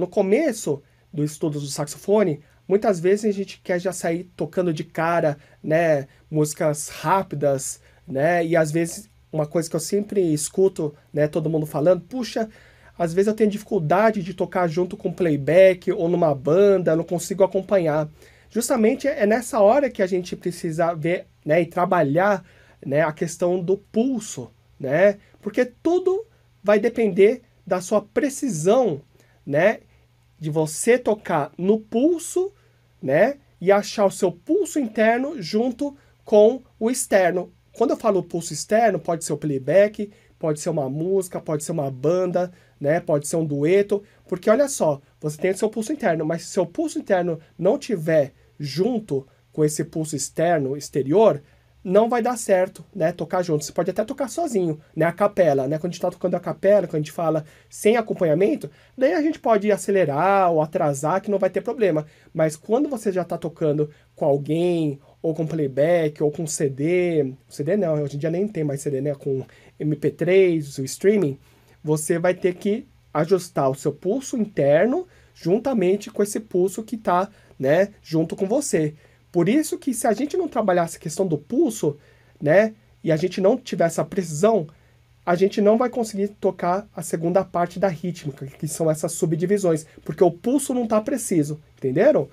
no começo dos estudos do saxofone, muitas vezes a gente quer já sair tocando de cara, né, músicas rápidas, né, e às vezes uma coisa que eu sempre escuto, né, todo mundo falando, puxa, às vezes eu tenho dificuldade de tocar junto com playback ou numa banda, não consigo acompanhar. Justamente é nessa hora que a gente precisa ver, né, e trabalhar, né, a questão do pulso, né? Porque tudo vai depender da sua precisão, né, de você tocar no pulso, né? E achar o seu pulso interno junto com o externo. Quando eu falo pulso externo, pode ser o playback, pode ser uma música, pode ser uma banda, né? Pode ser um dueto, porque olha só, você tem o seu pulso interno, mas se seu pulso interno não tiver junto com esse pulso externo, exterior, não vai dar certo, né? Tocar junto. Você pode até tocar sozinho, né? A capela, né? Quando a gente tá tocando a capela, quando a gente fala sem acompanhamento, daí a gente pode acelerar ou atrasar, que não vai ter problema. Mas quando você já tá tocando com alguém, ou com playback, ou com CD, CD não, hoje em dia nem tem mais CD, né? Com MP3, o streaming, você vai ter que ajustar o seu pulso interno juntamente com esse pulso que tá, né? Junto com você. Por isso que se a gente não trabalhasse a questão do pulso, né, e a gente não tiver essa precisão, a gente não vai conseguir tocar a segunda parte da rítmica, que são essas subdivisões, porque o pulso não está preciso, entenderam?